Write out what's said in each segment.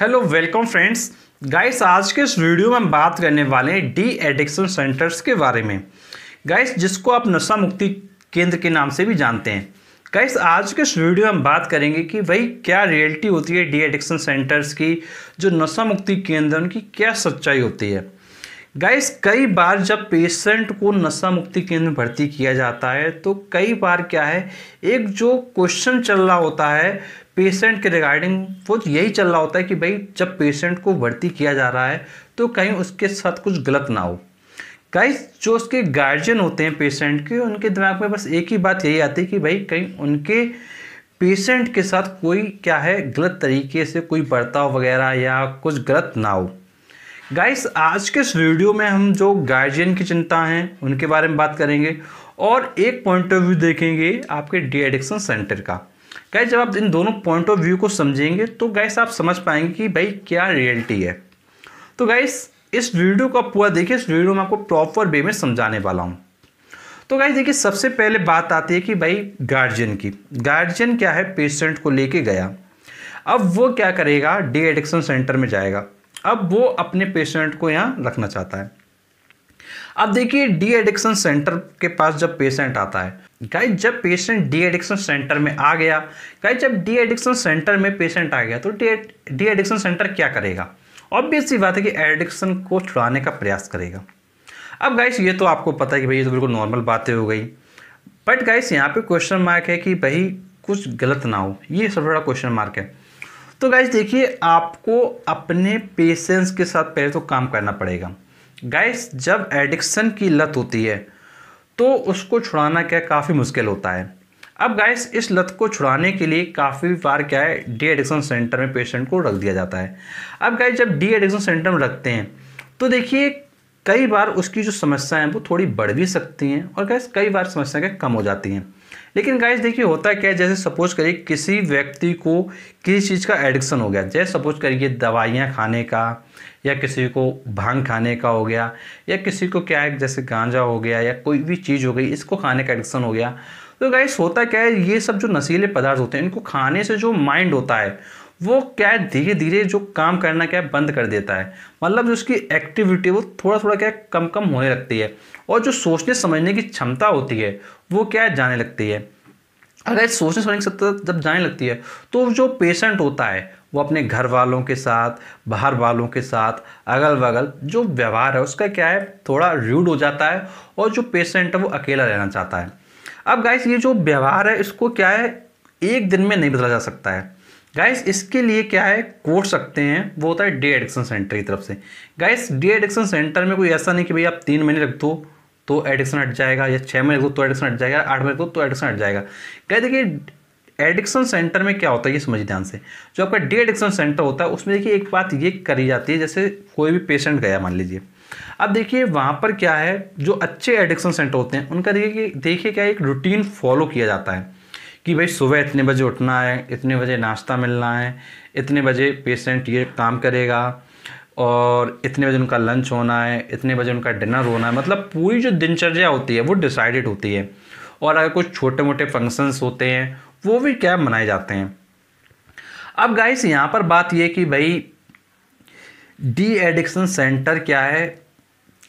hello welcome friends guys आज के इस वीडियो में हम बात करने वाले हैं डी एडिक्शन सेंटर्स के बारे में गाइस जिसको आप नशा मुक्ति केंद्र के नाम से भी जानते हैं गाइस आज के इस वीडियो में हम बात करेंगे कि भाई क्या रियलिटी होती है डी एडिक्शन सेंटर्स की जो नशा मुक्ति केंद्र उनकी क्या सच्चाई होती है गाइस कई बार जब पेशेंट को नशा मुक्ति केंद्र में भर्ती किया जाता है तो कई बार क्या है एक जो क्वेश्चन चल रहा होता है पेशेंट के रिगार्डिंग वो तो यही चल रहा होता है कि भाई जब पेशेंट को भर्ती किया जा रहा है तो कहीं उसके साथ कुछ गलत ना हो गाइस जो उसके गार्जियन होते हैं पेशेंट के उनके दिमाग में बस एक ही बात यही आती है कि भाई कहीं उनके पेशेंट के साथ कोई क्या है गलत तरीके से कोई बर्ताव वगैरह या कुछ गलत ना हो गाइस आज के इस वीडियो में हम जो गार्जियन की चिंता हैं उनके बारे में बात करेंगे और एक पॉइंट ऑफ व्यू देखेंगे आपके डी एडिक्शन सेंटर का गैस जब आप इन दोनों पॉइंट ऑफ व्यू को समझेंगे तो गैस आप समझ पाएंगे कि भाई क्या रियलिटी है तो गैस इस वीडियो को आप पूरा देखिए इस वीडियो में आपको प्रॉपर वे में समझाने वाला हूँ तो गाइस देखिए सबसे पहले बात आती है कि भाई गार्जियन की गार्जियन क्या है पेशेंट को लेके गया अब वो क्या करेगा डी एडिक्शन सेंटर में जाएगा अब वो अपने पेशेंट को यहाँ रखना चाहता है अब देखिए डी एडिक्शन सेंटर के पास जब पेशेंट आता है गाइज जब पेशेंट डी एडिक्शन सेंटर में आ गया गाइज जब डी एडिक्शन सेंटर में पेशेंट आ गया तो डी एडिक्शन सेंटर क्या करेगा ऑब्वियस सी बात है कि एडिक्शन को छुड़ाने का प्रयास करेगा अब गाइस ये तो आपको पता है कि भाई ये तो बिल्कुल नॉर्मल बातें हो गई बट गाइस यहाँ पे क्वेश्चन मार्क है कि भाई कुछ गलत ना हो ये सबसे बड़ा क्वेश्चन मार्क है तो गाइस देखिए आपको अपने पेशेंस के साथ पहले तो काम करना पड़ेगा गाइस जब एडिक्शन की लत होती है तो उसको छुड़ाना क्या काफ़ी मुश्किल होता है अब गाइस इस लत को छुड़ाने के लिए काफ़ी बार क्या है डी एडिक्शन सेंटर में पेशेंट को रख दिया जाता है अब गाइस जब डी एडिक्शन सेंटर में रखते हैं तो देखिए कई बार उसकी जो समस्याएं वो थोड़ी बढ़ भी सकती हैं और गैस कई बार समस्याएं कम हो जाती हैं लेकिन गैस देखिए होता क्या है जैसे सपोज करिए किसी व्यक्ति को किसी चीज़ का एडिक्शन हो गया जैसे सपोज करिए दवाइयाँ खाने का या किसी को भांग खाने का हो गया या किसी को क्या है जैसे गांजा हो गया या कोई भी चीज़ हो गई इसको खाने का एडिक्शन हो गया तो गैस होता क्या है ये सब जो नशीले पदार्थ होते हैं इनको खाने से जो माइंड होता है वो क्या है धीरे धीरे जो काम करना क्या है बंद कर देता है मतलब जो उसकी एक्टिविटी वो थोड़ा थोड़ा क्या है कम कम होने लगती है और जो सोचने समझने की क्षमता होती है वो क्या है जाने लगती है अगर सोचने समझने की क्षमता जब जाने लगती है तो जो पेशेंट होता है वो अपने घर वालों के साथ बाहर वालों के साथ अगल बगल जो व्यवहार है उसका क्या है थोड़ा रूड हो जाता है और जो पेशेंट है वो अकेला रहना चाहता है अब गाइस ये जो व्यवहार है इसको क्या है एक दिन में नहीं बदला जा सकता है गाइस इसके लिए क्या है कोर्स सकते हैं वो होता है डे एडिक्शन सेंटर की तरफ से गाइस डे एडिक्शन सेंटर में कोई ऐसा नहीं कि भाई आप तीन महीने रख दो तो एडिक्शन हट जाएगा या छः महीने रख दो तो एडिक्शन हट जाएगा आठ महीने रख दो तो एडिक्शन हट जाएगा गाय देखिए एडिक्शन सेंटर में क्या होता है ये समझ ध्यान से जो आपका डे एडिक्शन सेंटर होता है उसमें देखिए एक बात ये करी जाती है जैसे कोई भी पेशेंट गया मान लीजिए अब देखिए वहाँ पर क्या है जो अच्छे एडिक्शन सेंटर होते हैं उनका देखिए देखिए क्या एक रूटीन फॉलो किया जाता है कि भाई सुबह इतने बजे उठना है इतने बजे नाश्ता मिलना है इतने बजे पेशेंट ये काम करेगा और इतने बजे उनका लंच होना है इतने बजे उनका डिनर होना है मतलब पूरी जो दिनचर्या होती है वो डिसाइडेड होती है और अगर कुछ छोटे मोटे फंक्शंस होते हैं वो भी क्या मनाए जाते हैं अब गाइस यहाँ पर बात ये कि भाई डी एडिक्शन सेंटर क्या है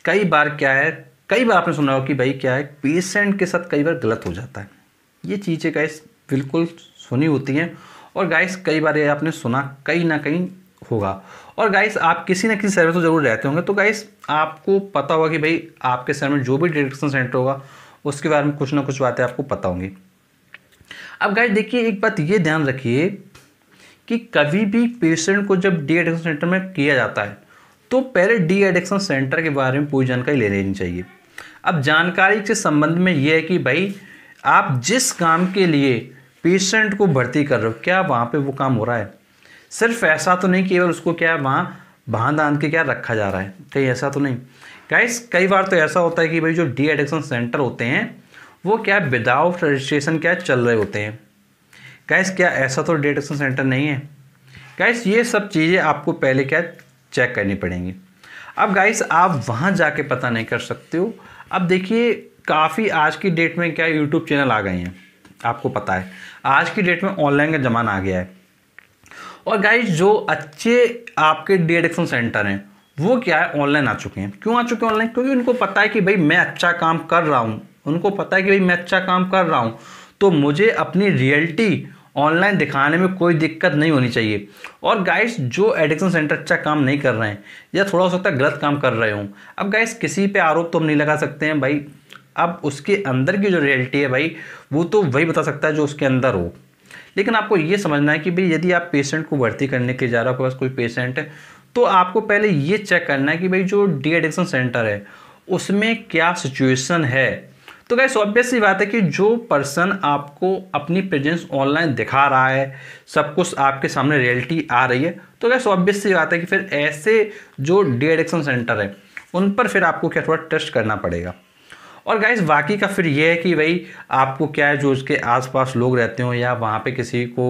कई बार क्या है कई बार आपने सुना हो कि भाई क्या है पेशेंट के साथ कई बार गलत हो जाता है ये चीज़ें गैस बिल्कुल सुनी होती हैं और गैस कई बार ये आपने सुना कहीं ना कहीं होगा और गाइस आप किसी ना किसी सर्विस में ज़रूर रहते होंगे तो गाइस आपको पता होगा कि भाई आपके शहर में जो भी डिटेक्शन सेंटर होगा उसके बारे में कुछ ना कुछ बातें आपको पता होंगी अब गाइस देखिए एक बात ये ध्यान रखिए कि कभी भी पेशेंट को जब डी एडिक्शन सेंटर में किया जाता है तो पहले डी एडिक्शन सेंटर के बारे में पूरी जानकारी ले लेनी चाहिए अब जानकारी के संबंध में यह है कि भाई आप जिस काम के लिए पेशेंट को भर्ती कर रहे हो क्या वहाँ पे वो काम हो रहा है सिर्फ ऐसा तो नहीं केवल उसको क्या वहाँ बांध आंध के क्या रखा जा रहा है कहीं तो ऐसा तो नहीं गाइस कई बार तो ऐसा होता है कि भाई जो डी एडिक्शन सेंटर होते हैं वो क्या विदाउट रजिस्ट्रेशन क्या चल रहे होते हैं गाइस क्या ऐसा तो डी एडिक्शन सेंटर नहीं है गाइस ये सब चीज़ें आपको पहले क्या चेक करनी पड़ेंगी अब गाइस आप वहाँ जाके पता नहीं कर सकते हो अब देखिए काफ़ी आज की डेट में क्या यूट्यूब चैनल आ गए हैं आपको पता है आज की डेट में ऑनलाइन का ज़माना आ गया है और गाइज जो अच्छे आपके डी एडिक्शन सेंटर हैं वो क्या है ऑनलाइन आ चुके हैं क्यों आ चुके हैं ऑनलाइन क्योंकि उनको पता है कि भाई मैं अच्छा काम कर रहा हूँ उनको पता है कि भाई मैं अच्छा काम कर रहा हूँ तो मुझे अपनी रियलिटी ऑनलाइन दिखाने में कोई दिक्कत नहीं होनी चाहिए और गाइस जो एडिक्शन सेंटर अच्छा काम नहीं कर रहे हैं या थोड़ा हो सकता है गलत काम कर रहे हों अब गाइस किसी पे आरोप तो हम नहीं लगा सकते हैं भाई अब उसके अंदर की जो रियलिटी है भाई वो तो वही बता सकता है जो उसके अंदर हो लेकिन आपको ये समझना है कि भाई यदि आप पेशेंट को भर्ती करने के जा रहे हो आपके पास कोई पेशेंट है तो आपको पहले ये चेक करना है कि भाई जो डी एडिक्शन सेंटर है उसमें क्या सिचुएशन है तो गैस ऑब्वियस सी बात है कि जो पर्सन आपको अपनी प्रेजेंस ऑनलाइन दिखा रहा है सब कुछ आपके सामने रियलिटी आ रही है तो गैस ऑब्वियस ये बात है कि फिर ऐसे जो डी एडिक्शन सेंटर है उन पर फिर आपको क्या थोड़ा टेस्ट करना पड़ेगा और गाइस बाकी का फिर ये है कि भाई आपको क्या है जो उसके आसपास लोग रहते हो या वहाँ पे किसी को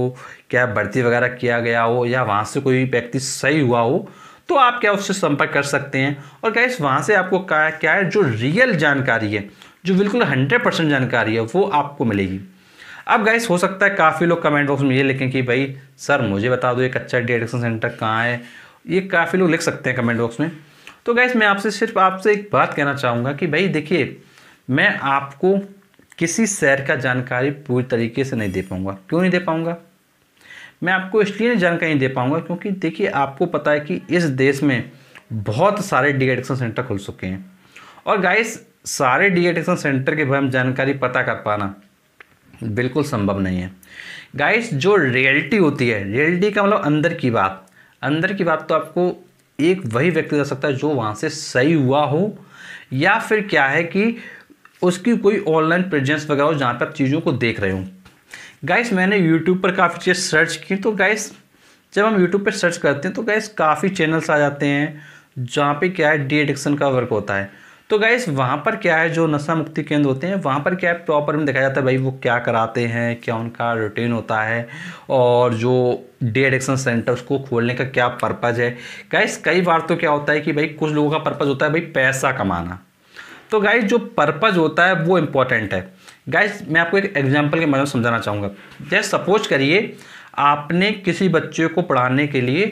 क्या भर्ती वगैरह किया गया हो या वहाँ से कोई व्यक्ति सही हुआ हो तो आप क्या उससे संपर्क कर सकते हैं और गाइस वहाँ से आपको क्या क्या है जो रियल जानकारी है जो बिल्कुल हंड्रेड परसेंट जानकारी है वो आपको मिलेगी अब गाइस हो सकता है काफ़ी लोग कमेंट बॉक्स में ये लिखें कि भाई सर मुझे बता दो एक अच्छा डिटेक्शन सेंटर कहाँ है ये काफ़ी लोग लिख सकते हैं कमेंट बॉक्स में तो गैस मैं आपसे सिर्फ आपसे एक बात कहना चाहूँगा कि भाई देखिए मैं आपको किसी शहर का जानकारी पूरी तरीके से नहीं दे पाऊँगा क्यों नहीं दे पाऊँगा मैं आपको इसलिए नहीं जानकारी दे पाऊँगा क्योंकि देखिए आपको पता है कि इस देश में बहुत सारे डी सेंटर खुल चुके हैं और गाइस सारे डी सेंटर के बारे में जानकारी पता कर पाना बिल्कुल संभव नहीं है गाइस जो रियलिटी होती है रियलिटी का मतलब अंदर की बात अंदर की बात तो आपको एक वही व्यक्ति दे सकता है जो वहाँ से सही हुआ हो या फिर क्या है कि उसकी कोई ऑनलाइन प्रेजेंस वगैरह हो जहाँ पर आप चीज़ों को देख रहे हो गाइस मैंने यूट्यूब पर काफ़ी चीज़ सर्च की तो गाइस जब हम यूट्यूब पर सर्च करते हैं तो गाइस काफ़ी चैनल्स आ जाते हैं जहाँ पे क्या है डी एडिक्शन का वर्क होता है तो गाइस वहाँ पर क्या है जो नशा मुक्ति केंद्र होते हैं वहाँ पर क्या है प्रॉपर में दिखाया जाता है भाई वो क्या कराते हैं क्या उनका रूटीन होता है और जो डी एडिक्शन सेंटर उसको खोलने का क्या पर्पज़ है गाइस कई बार तो क्या होता है कि भाई कुछ लोगों का पर्पज़ होता है भाई पैसा कमाना तो गाइज जो पर्पज़ होता है वो इम्पॉर्टेंट है गाइज मैं आपको एक एग्जाम्पल के माध्यम से समझाना चाहूँगा जैसे सपोज करिए आपने किसी बच्चे को पढ़ाने के लिए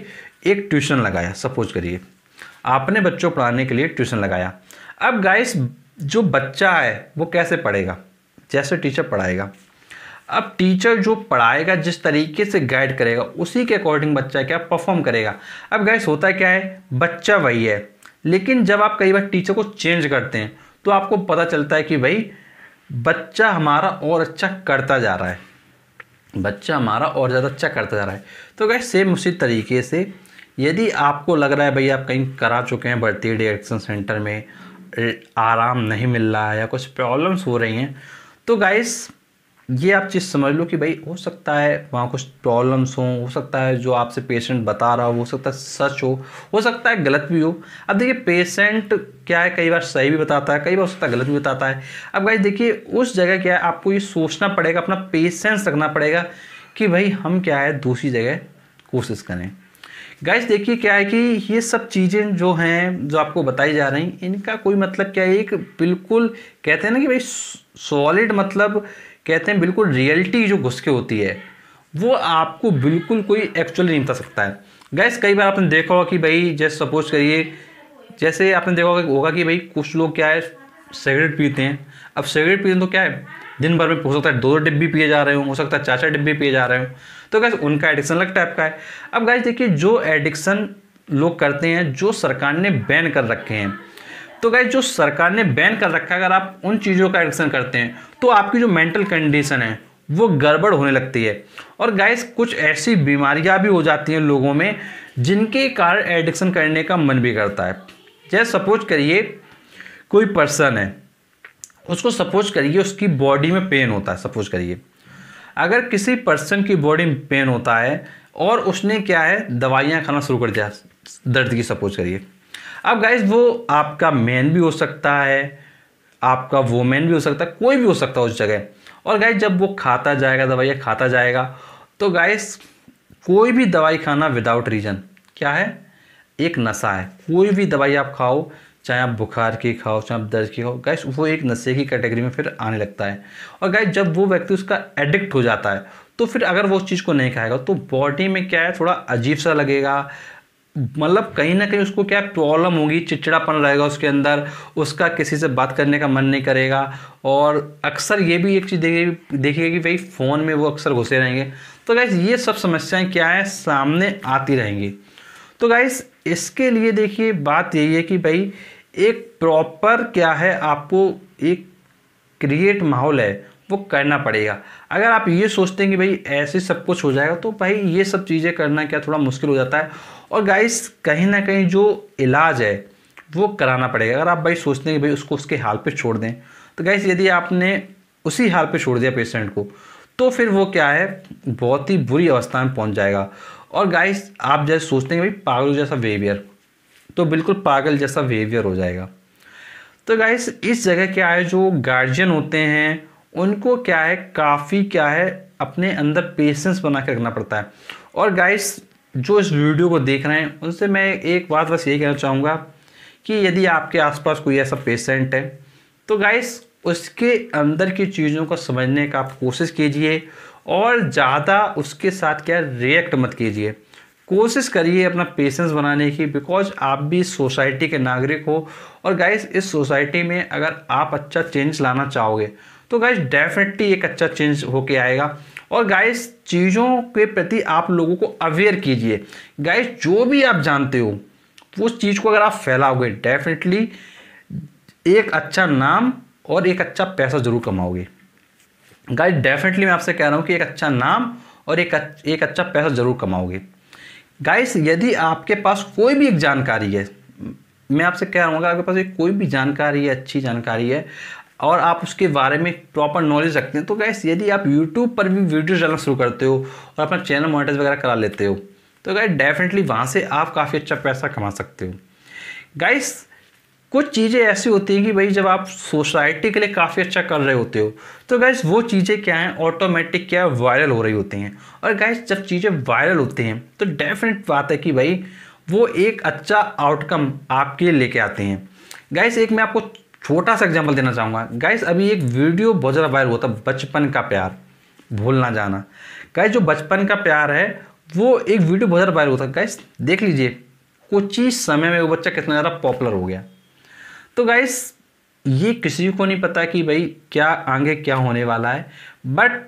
एक ट्यूशन लगाया सपोज करिए आपने बच्चों को पढ़ाने के लिए ट्यूशन लगाया अब गाइस जो बच्चा है वो कैसे पढ़ेगा जैसे टीचर पढ़ाएगा अब टीचर जो पढ़ाएगा जिस तरीके से गाइड करेगा उसी के अकॉर्डिंग बच्चा क्या परफॉर्म करेगा अब गाइस होता क्या है बच्चा वही है लेकिन जब आप कई बार टीचर को चेंज करते हैं तो आपको पता चलता है कि भाई बच्चा हमारा और अच्छा करता जा रहा है बच्चा हमारा और ज़्यादा अच्छा करता जा रहा है तो गए सेम उसी तरीके से यदि आपको लग रहा है भाई आप कहीं करा चुके हैं बढ़ती डिटेक्शन सेंटर में आराम नहीं मिल रहा है या कुछ प्रॉब्लम्स हो रही हैं तो गाइस ये आप चीज़ समझ लो कि भाई हो सकता है वहाँ कुछ प्रॉब्लम्स हों हो सकता है जो आपसे पेशेंट बता रहा हो हो सकता है सच हो हो सकता है गलत भी हो अब देखिए पेशेंट क्या है कई बार सही भी बताता है कई बार हो सकता है गलत भी बताता है अब गाइज देखिए उस जगह क्या है आपको ये सोचना पड़ेगा अपना पेशेंस रखना पड़ेगा कि भाई हम क्या है दूसरी जगह कोशिश करें गाइज देखिए क्या है कि ये सब चीज़ें जो हैं जो आपको बताई जा रही इनका कोई मतलब क्या है एक बिल्कुल कहते हैं ना कि भाई सॉलिड मतलब कहते हैं बिल्कुल रियलिटी जो घुस के होती है वो आपको बिल्कुल कोई एक्चुअली नहीं बता सकता है गैस कई बार आपने देखा होगा कि भाई जैसे सपोज करिए जैसे आपने देखा होगा होगा कि भाई कुछ लोग क्या है सिगरेट पीते हैं अब सिगरेट पीते हैं तो क्या है दिन भर में हो सकता है दो दो डिब्बे पिए जा रहे हो हो सकता है चार चार डिब्बे पिए जा रहे हो तो गैस उनका एडिक्शन अलग टाइप का है अब गैस देखिए जो एडिक्शन लोग करते हैं जो सरकार ने बैन कर रखे हैं तो गाइज जो सरकार ने बैन कर रखा है अगर आप उन चीज़ों का एडिक्शन करते हैं तो आपकी जो मेंटल कंडीशन है वो गड़बड़ होने लगती है और गाइस कुछ ऐसी बीमारियां भी हो जाती हैं लोगों में जिनके कारण एडिक्शन करने का मन भी करता है जैसे सपोज करिए कोई पर्सन है उसको सपोज करिए उसकी बॉडी में पेन होता है सपोज करिए अगर किसी पर्सन की बॉडी में पेन होता है और उसने क्या है दवाइयाँ खाना शुरू कर दिया दर्द की सपोज करिए अब गाइज वो आपका मैन भी हो सकता है आपका वोमेन भी हो सकता है कोई भी हो सकता है उस जगह और गाइज जब वो खाता जाएगा दवाइयाँ खाता जाएगा तो गाइस कोई भी दवाई खाना विदाउट रीजन क्या है एक नशा है कोई भी दवाई आप खाओ चाहे आप बुखार की खाओ चाहे आप दर्द की खाओ गैस वो एक नशे की कैटेगरी में फिर आने लगता है और गैस जब वो व्यक्ति उसका एडिक्ट हो जाता है तो फिर अगर वो उस चीज़ को नहीं खाएगा तो बॉडी में क्या है थोड़ा अजीब सा लगेगा मतलब कहीं ना कहीं उसको क्या प्रॉब्लम होगी चिड़चिड़ापन रहेगा उसके अंदर उसका किसी से बात करने का मन नहीं करेगा और अक्सर ये भी एक चीज़ देखिए देखिए कि भाई फ़ोन में वो अक्सर घुसे रहेंगे तो गैस ये सब समस्याएं क्या है सामने आती रहेंगी तो गैस इसके लिए देखिए बात यही है कि भाई एक प्रॉपर क्या है आपको एक क्रिएट माहौल है वो करना पड़ेगा अगर आप ये सोचते हैं कि भाई ऐसे सब कुछ हो जाएगा तो भाई ये सब चीज़ें करना क्या थोड़ा मुश्किल हो जाता है और गाइस कहीं ना कहीं जो इलाज है वो कराना पड़ेगा अगर आप भाई सोचते हैं कि भाई उसको उसके हाल पे छोड़ दें तो गाइस यदि आपने उसी हाल पे छोड़ दिया पेशेंट को तो फिर वो क्या है बहुत ही बुरी अवस्था में पहुंच जाएगा और गाइस आप जैसे सोचते हैं भाई पागल जैसा बिहेवियर तो बिल्कुल पागल जैसा बिहेवियर हो जाएगा तो गाइस इस जगह क्या है जो गार्जियन होते हैं उनको क्या है काफ़ी क्या है अपने अंदर पेशेंस बना के रखना पड़ता है और गाइस जो इस वीडियो को देख रहे हैं उनसे मैं एक बात बस ये कहना चाहूँगा कि यदि आपके आसपास कोई ऐसा पेशेंट है तो गाइस उसके अंदर की चीज़ों को समझने का आप कोशिश कीजिए और ज़्यादा उसके साथ क्या रिएक्ट मत कीजिए कोशिश करिए अपना पेशेंस बनाने की बिकॉज आप भी सोसाइटी के नागरिक हो और गाइस इस सोसाइटी में अगर आप अच्छा चेंज लाना चाहोगे तो गाइस डेफिनेटली एक अच्छा चेंज होके आएगा और गाइस चीज़ों के प्रति आप लोगों को अवेयर कीजिए गाइस जो भी आप जानते हो उस चीज़ को अगर आप फैलाओगे डेफिनेटली एक अच्छा नाम और एक अच्छा पैसा ज़रूर कमाओगे गाइस डेफिनेटली मैं आपसे कह रहा हूँ कि एक अच्छा नाम और एक एक अच्छा पैसा ज़रूर कमाओगे गाइस यदि आपके पास कोई भी एक जानकारी है मैं आपसे कह रहा हूँ आपके पास एक कोई भी जानकारी है अच्छी जानकारी है और आप उसके बारे में प्रॉपर नॉलेज रखते हैं तो गैस यदि आप यूट्यूब पर भी वीडियो डालना शुरू करते हो और अपना चैनल मोनिटाइज वगैरह करा लेते हो तो गैस डेफिनेटली वहाँ से आप काफ़ी अच्छा पैसा कमा सकते हो गैस कुछ चीज़ें ऐसी होती हैं कि भाई जब आप सोसाइटी के लिए काफ़ी अच्छा कर रहे होते हो तो गैस वो चीज़ें क्या हैं ऑटोमेटिक क्या वायरल हो रही होती हैं और गैस जब चीज़ें वायरल होती हैं तो डेफिनेट बात है कि भाई वो एक अच्छा आउटकम आपके लिए लेके आते हैं गैस एक मैं आपको छोटा सा एग्जाम्पल देना चाहूँगा गाइस अभी एक वीडियो बहुत ज़्यादा वायरल हुआ था बचपन का प्यार भूल ना जाना गाइस जो बचपन का प्यार है वो एक वीडियो बहुत ज़्यादा वायरल हुआ था गाइस देख लीजिए कुछ ही समय में वो बच्चा कितना ज़्यादा पॉपुलर हो गया तो गाइस ये किसी को नहीं पता कि भाई क्या आगे क्या होने वाला है बट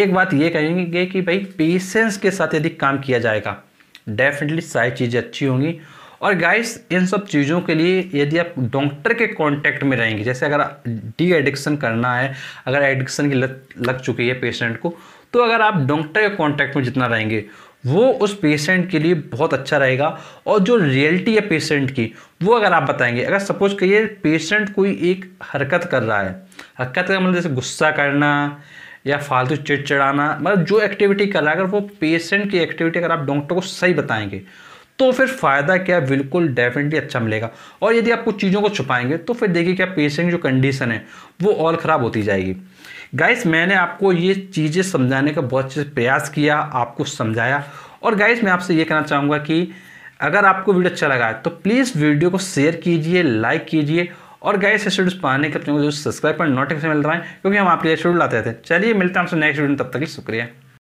एक बात ये कहेंगे कि भाई पेशेंस के साथ यदि काम किया जाएगा डेफिनेटली सारी चीज़ें अच्छी होंगी और गाइस इन सब चीज़ों के लिए यदि आप डॉक्टर के कांटेक्ट में रहेंगे जैसे अगर डी एडिक्शन करना है अगर एडिक्शन की लत लग चुकी है पेशेंट को तो अगर आप डॉक्टर के कांटेक्ट में जितना रहेंगे वो उस पेशेंट के लिए बहुत अच्छा रहेगा और जो रियलिटी है पेशेंट की वो अगर आप बताएंगे अगर सपोज करिए पेशेंट कोई एक हरकत कर रहा है हरकत का मतलब जैसे गुस्सा करना या फालतू चिड़चिड़ाना मतलब जो एक्टिविटी कर रहा है अगर वो पेशेंट की एक्टिविटी अगर आप डॉक्टर को सही बताएंगे तो फिर फ़ायदा क्या बिल्कुल डेफिनेटली अच्छा मिलेगा और यदि आप कुछ चीज़ों को छुपाएंगे तो फिर देखिए क्या पेशेंट की जो कंडीशन है वो और ख़राब होती जाएगी गाइस मैंने आपको ये चीज़ें समझाने का बहुत अच्छे प्रयास किया आपको समझाया और गाइस मैं आपसे ये कहना चाहूँगा कि अगर आपको वीडियो अच्छा लगा है तो प्लीज़ वीडियो को शेयर कीजिए लाइक कीजिए और गाइस ऐसे पाने के अपने जो सब्सक्राइब पर नोटिफिकेशन मिल रहा है क्योंकि हम आपके लिए शेड्यूल लाते थे चलिए मिलते हैं आपसे नेक्स्ट वीडियो तब तक ही शुक्रिया